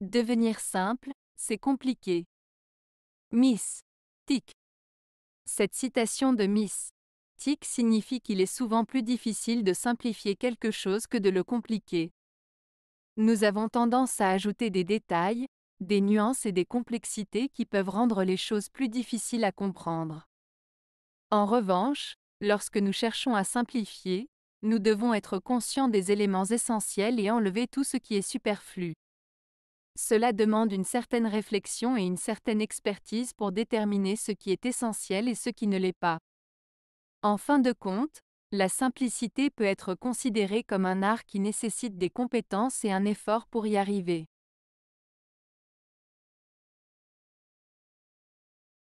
Devenir simple, c'est compliqué. Miss. Tic. Cette citation de Miss. Tic signifie qu'il est souvent plus difficile de simplifier quelque chose que de le compliquer. Nous avons tendance à ajouter des détails, des nuances et des complexités qui peuvent rendre les choses plus difficiles à comprendre. En revanche, lorsque nous cherchons à simplifier, nous devons être conscients des éléments essentiels et enlever tout ce qui est superflu. Cela demande une certaine réflexion et une certaine expertise pour déterminer ce qui est essentiel et ce qui ne l'est pas. En fin de compte, la simplicité peut être considérée comme un art qui nécessite des compétences et un effort pour y arriver.